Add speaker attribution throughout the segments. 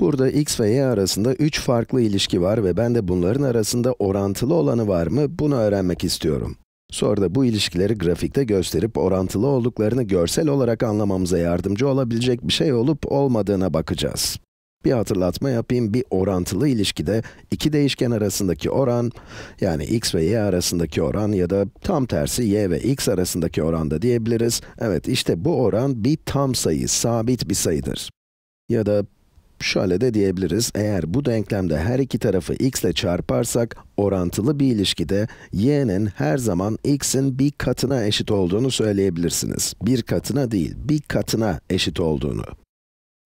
Speaker 1: Burada x ve y arasında 3 farklı ilişki var ve ben de bunların arasında orantılı olanı var mı bunu öğrenmek istiyorum. Sonra da bu ilişkileri grafikte gösterip orantılı olduklarını görsel olarak anlamamıza yardımcı olabilecek bir şey olup olmadığına bakacağız. Bir hatırlatma yapayım, bir orantılı ilişkide iki değişken arasındaki oran, yani x ve y arasındaki oran ya da tam tersi y ve x arasındaki oranda diyebiliriz. Evet, işte bu oran bir tam sayı, sabit bir sayıdır. Ya da Şöyle de diyebiliriz, eğer bu denklemde her iki tarafı x ile çarparsak, orantılı bir ilişkide y'nin her zaman x'in bir katına eşit olduğunu söyleyebilirsiniz. Bir katına değil, bir katına eşit olduğunu.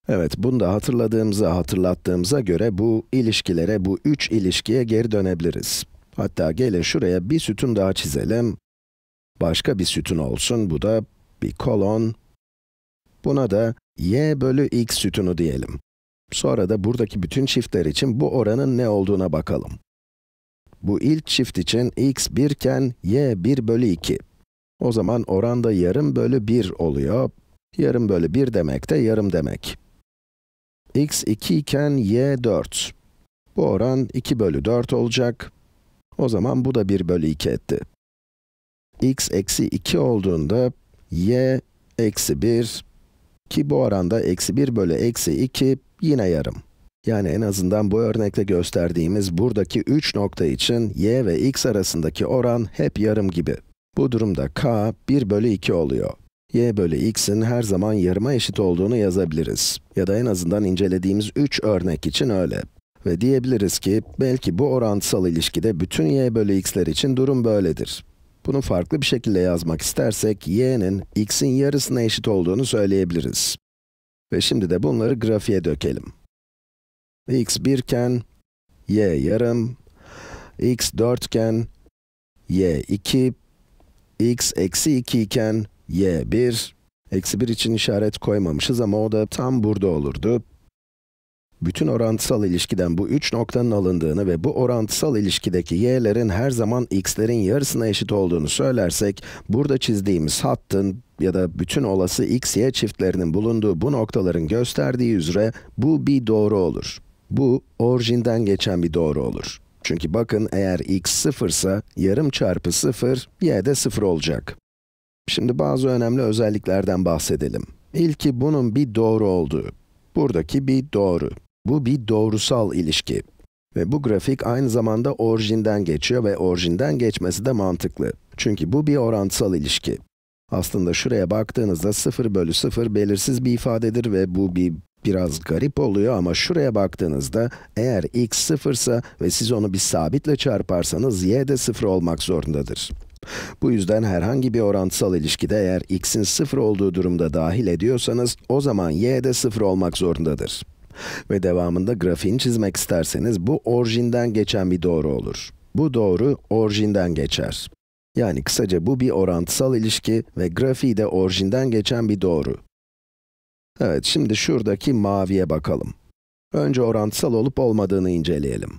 Speaker 1: Evet, bunu da hatırladığımıza hatırlattığımıza göre bu ilişkilere, bu üç ilişkiye geri dönebiliriz. Hatta gele şuraya bir sütun daha çizelim. Başka bir sütun olsun, bu da bir kolon. Buna da y bölü x sütunu diyelim. Sonra da buradaki bütün çiftler için bu oranın ne olduğuna bakalım. Bu ilk çift için x 1 iken y 1 bölü 2. O zaman oran da yarım bölü 1 oluyor. Yarım bölü 1 demek de yarım demek. x 2 iken y 4. Bu oran 2 bölü 4 olacak. O zaman bu da 1 bölü 2 etti. x eksi 2 olduğunda y eksi 1 ki bu oranda eksi 1 bölü eksi 2 yine yarım. Yani en azından bu örnekte gösterdiğimiz buradaki 3 nokta için y ve x arasındaki oran hep yarım gibi. Bu durumda k 1 bölü 2 oluyor. y bölü x'in her zaman yarıma eşit olduğunu yazabiliriz. Ya da en azından incelediğimiz 3 örnek için öyle. Ve diyebiliriz ki, belki bu orantısal ilişkide bütün y bölü x'ler için durum böyledir. Bunu farklı bir şekilde yazmak istersek, y'nin x'in yarısına eşit olduğunu söyleyebiliriz. Ve şimdi de bunları grafiğe dökelim. x 1 iken, y yarım, x 4 iken, y 2, x eksi 2 iken, y 1, eksi 1 için işaret koymamışız ama o da tam burada olurdu bütün orantısal ilişkiden bu 3 noktanın alındığını ve bu orantısal ilişkideki y'lerin her zaman x'lerin yarısına eşit olduğunu söylersek, burada çizdiğimiz hattın ya da bütün olası x, y çiftlerinin bulunduğu bu noktaların gösterdiği üzere bu bir doğru olur. Bu, orijinden geçen bir doğru olur. Çünkü bakın eğer x 0 ise yarım çarpı 0, y de 0 olacak. Şimdi bazı önemli özelliklerden bahsedelim. İlki bunun bir doğru olduğu. Buradaki bir doğru. Bu bir doğrusal ilişki. Ve bu grafik aynı zamanda orijinden geçiyor ve orijinden geçmesi de mantıklı. Çünkü bu bir orantısal ilişki. Aslında şuraya baktığınızda 0 bölü 0 belirsiz bir ifadedir ve bu bir biraz garip oluyor ama şuraya baktığınızda eğer x 0 ise ve siz onu bir sabitle çarparsanız y de 0 olmak zorundadır. Bu yüzden herhangi bir orantısal ilişkide eğer x'in 0 olduğu durumda dahil ediyorsanız o zaman y de 0 olmak zorundadır. Ve devamında grafiğini çizmek isterseniz bu orijinden geçen bir doğru olur. Bu doğru orijinden geçer. Yani kısaca bu bir orantısal ilişki ve grafiği de orijinden geçen bir doğru. Evet, şimdi şuradaki maviye bakalım. Önce orantısal olup olmadığını inceleyelim.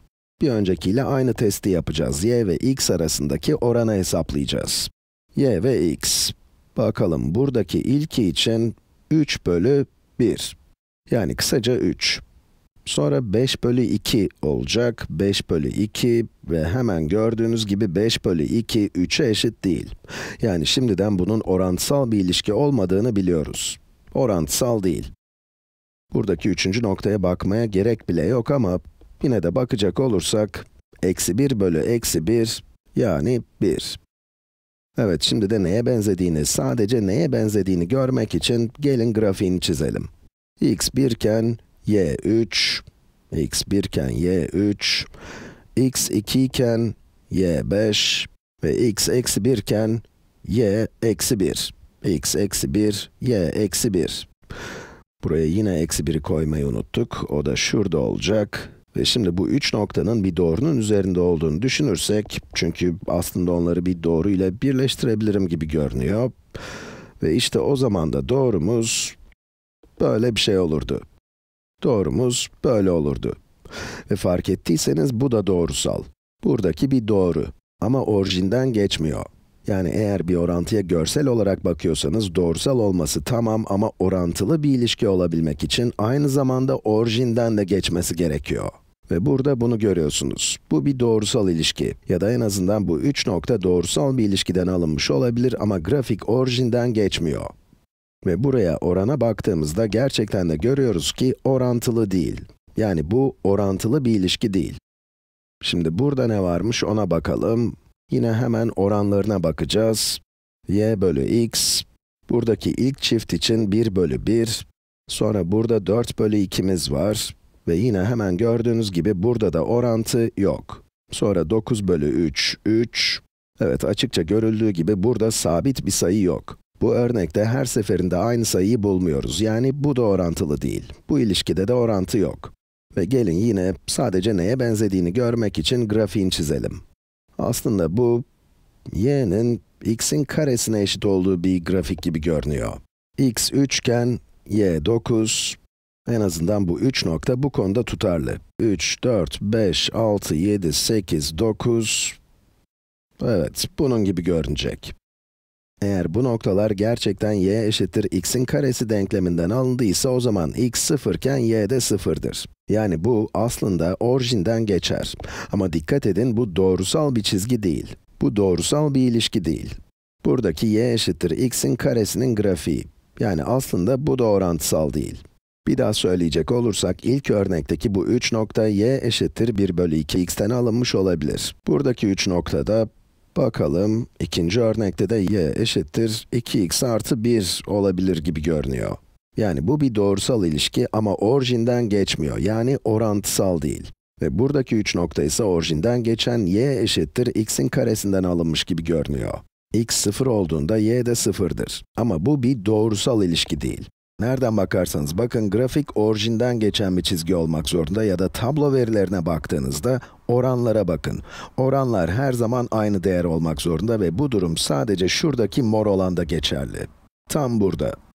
Speaker 1: Bir öncekiyle aynı testi yapacağız. y ve x arasındaki oranı hesaplayacağız. y ve x. Bakalım buradaki ilki için 3 bölü 1. Yani kısaca 3. Sonra 5 bölü 2 olacak. 5 bölü 2 ve hemen gördüğünüz gibi 5 bölü 2, 3'e eşit değil. Yani şimdiden bunun orantısal bir ilişki olmadığını biliyoruz. Orantısal değil. Buradaki üçüncü noktaya bakmaya gerek bile yok ama yine de bakacak olursak, eksi 1 bölü eksi 1, yani 1. Evet, şimdi de neye benzediğini, sadece neye benzediğini görmek için gelin grafiğini çizelim x1 iken y3, x1 iken y3, x2 iken y5 ve x eksi 1 iken y eksi 1. x eksi 1, y eksi 1. Buraya yine eksi 1'i koymayı unuttuk. O da şurada olacak. Ve şimdi bu üç noktanın bir doğrunun üzerinde olduğunu düşünürsek, çünkü aslında onları bir doğru ile birleştirebilirim gibi görünüyor. Ve işte o zaman da doğrumuz böyle bir şey olurdu. Doğrumuz böyle olurdu. Ve fark ettiyseniz bu da doğrusal. Buradaki bir doğru ama orijinden geçmiyor. Yani eğer bir orantıya görsel olarak bakıyorsanız doğrusal olması tamam ama orantılı bir ilişki olabilmek için aynı zamanda orijinden de geçmesi gerekiyor. Ve burada bunu görüyorsunuz. Bu bir doğrusal ilişki ya da en azından bu üç nokta doğrusal bir ilişkiden alınmış olabilir ama grafik orijinden geçmiyor. Ve buraya orana baktığımızda gerçekten de görüyoruz ki orantılı değil. Yani bu orantılı bir ilişki değil. Şimdi burada ne varmış ona bakalım. Yine hemen oranlarına bakacağız. y bölü x, buradaki ilk çift için 1 bölü 1, sonra burada 4 bölü 2'miz var ve yine hemen gördüğünüz gibi burada da orantı yok. Sonra 9 bölü 3, 3, evet açıkça görüldüğü gibi burada sabit bir sayı yok. Bu örnekte her seferinde aynı sayıyı bulmuyoruz. Yani bu da orantılı değil. Bu ilişkide de orantı yok. Ve gelin yine sadece neye benzediğini görmek için grafiğin çizelim. Aslında bu, y'nin x'in karesine eşit olduğu bir grafik gibi görünüyor. x 3 iken, y 9, en azından bu 3 nokta bu konuda tutarlı. 3, 4, 5, 6, 7, 8, 9... Evet, bunun gibi görünecek. Eğer bu noktalar gerçekten y eşittir x'in karesi denkleminden alındıysa o zaman x sıfırken y de sıfırdır. Yani bu aslında orijinden geçer. Ama dikkat edin bu doğrusal bir çizgi değil. Bu doğrusal bir ilişki değil. Buradaki y eşittir x'in karesinin grafiği. Yani aslında bu da orantısal değil. Bir daha söyleyecek olursak, ilk örnekteki bu 3 nokta y eşittir 1 bölü 2x'ten alınmış olabilir. Buradaki 3 noktada Bakalım, ikinci örnekte de y eşittir 2x artı 1 olabilir gibi görünüyor. Yani bu bir doğrusal ilişki ama orijinden geçmiyor, yani orantısal değil. Ve buradaki 3 nokta ise orijinden geçen y eşittir x'in karesinden alınmış gibi görünüyor. x 0 olduğunda y de 0'dır. Ama bu bir doğrusal ilişki değil. Nereden bakarsanız bakın grafik orijinden geçen bir çizgi olmak zorunda ya da tablo verilerine baktığınızda oranlara bakın. Oranlar her zaman aynı değer olmak zorunda ve bu durum sadece şuradaki mor olanda geçerli. Tam burada.